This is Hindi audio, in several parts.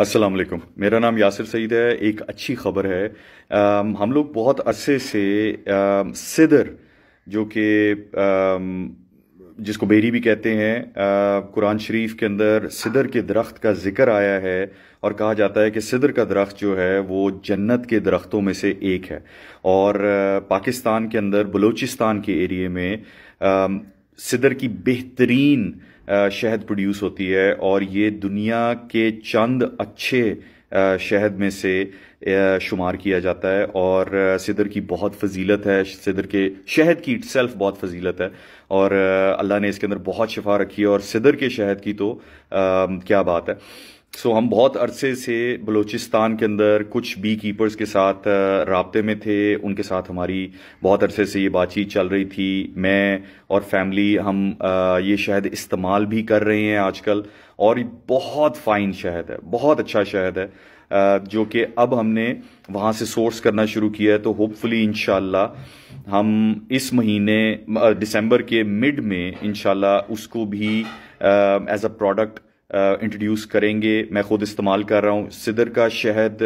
अस्सलाम वालेकुम मेरा नाम यासिर सईद है एक अच्छी खबर है आ, हम लोग बहुत अरसे से सिदर जो कि जिसको बेरी भी कहते हैं कुरान शरीफ के अंदर सिदर के दरख्त का जिक्र आया है और कहा जाता है कि सिदर का दरख्त जो है वो जन्नत के दरख्तों में से एक है और पाकिस्तान के अंदर बलूचिस्तान के एरिए में आ, सिदर की बेहतरीन शहद प्रोड्यूस होती है और ये दुनिया के चंद अच्छे शहद में से शुमार किया जाता है और सिदर की बहुत फजीलत है सिदर के शहद की इट बहुत फजीलत है और अल्लाह ने इसके अंदर बहुत शिफा रखी है और सिदर के शहद की तो क्या बात है सो so, हम बहुत अरसे से बलूचिस्तान के अंदर कुछ बी कीपर्स के साथ रबते में थे उनके साथ हमारी बहुत अरसे से ये बातचीत चल रही थी मैं और फैमिली हम ये शहद इस्तेमाल भी कर रहे हैं आजकल और ये बहुत फ़ाइन शहद है बहुत अच्छा शहद है जो कि अब हमने वहाँ से सोर्स करना शुरू किया है तो होपफुली इन हम इस महीने दिसंबर के मिड में इन उसको भी एज अ प्रोडक्ट इंट्रोड्यूस करेंगे मैं खुद इस्तेमाल कर रहा हूँ सिदर का शहद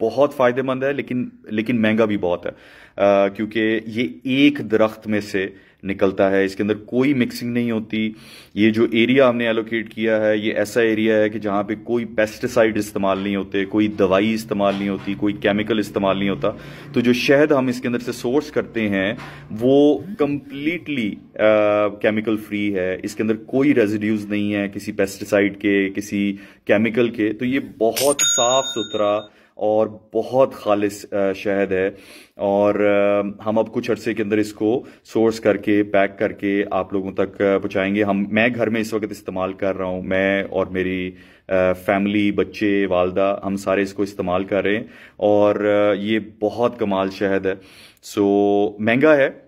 बहुत फ़ायदेमंद है लेकिन लेकिन महंगा भी बहुत है क्योंकि ये एक दरख्त में से निकलता है इसके अंदर कोई मिक्सिंग नहीं होती ये जो एरिया हमने एलोकेट किया है ये ऐसा एरिया है कि जहाँ पे कोई पेस्टिसाइड इस्तेमाल नहीं होते कोई दवाई इस्तेमाल नहीं होती कोई केमिकल इस्तेमाल नहीं होता तो जो शहद हम इसके अंदर से सोर्स करते हैं वो कम्प्लीटली केमिकल फ्री है इसके अंदर कोई रेजिड्यूज नहीं है किसी पेस्टिसाइड के किसी केमिकल के तो ये बहुत साफ सुथरा और बहुत खालिश शहद है और हम अब कुछ अरसे के अंदर इसको सोर्स करके पैक करके आप लोगों तक पहुंचाएंगे हम मैं घर में इस वक्त इस्तेमाल कर रहा हूँ मैं और मेरी फैमिली बच्चे वालदा हम सारे इसको इस्तेमाल कर रहे हैं और ये बहुत कमाल शहद है सो महंगा है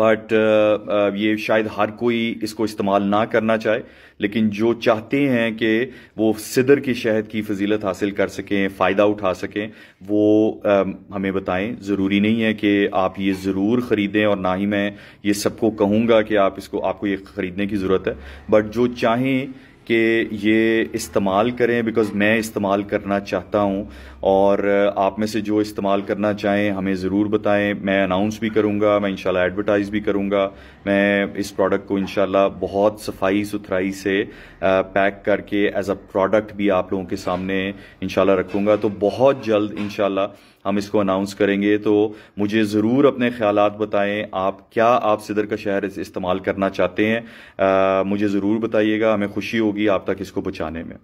बट uh, uh, ये शायद हर कोई इसको इस्तेमाल ना करना चाहे लेकिन जो चाहते हैं कि वो सिदर की शहद की फजीलत हासिल कर सकें फ़ायदा उठा सकें वो um, हमें बताएं ज़रूरी नहीं है कि आप ये ज़रूर ख़रीदें और ना ही मैं ये सबको कहूँगा कि आप इसको आपको ये ख़रीदने की ज़रूरत है बट जो चाहें कि ये इस्तेमाल करें बिकॉज़ मैं इस्तेमाल करना चाहता हूँ और आप में से जो इस्तेमाल करना चाहें हमें ज़रूर बताएं मैं अनाउंस भी करूँगा मैं इनशाला एडवर्टाइज़ भी करूँगा मैं इस प्रोडक्ट को इनशाला बहुत सफाई सुथराई से पैक करके एज अ प्रोडक्ट भी आप लोगों के सामने इनशाला रखूँगा तो बहुत जल्द इनशाला हम इसको अनाउंस करेंगे तो मुझे ज़रूर अपने ख्याल बताएं आप क्या आप सिदर का शहर इस इस्तेमाल करना चाहते हैं आ, मुझे ज़रूर बताइएगा हमें खुशी होगी आप तक इसको बचाने में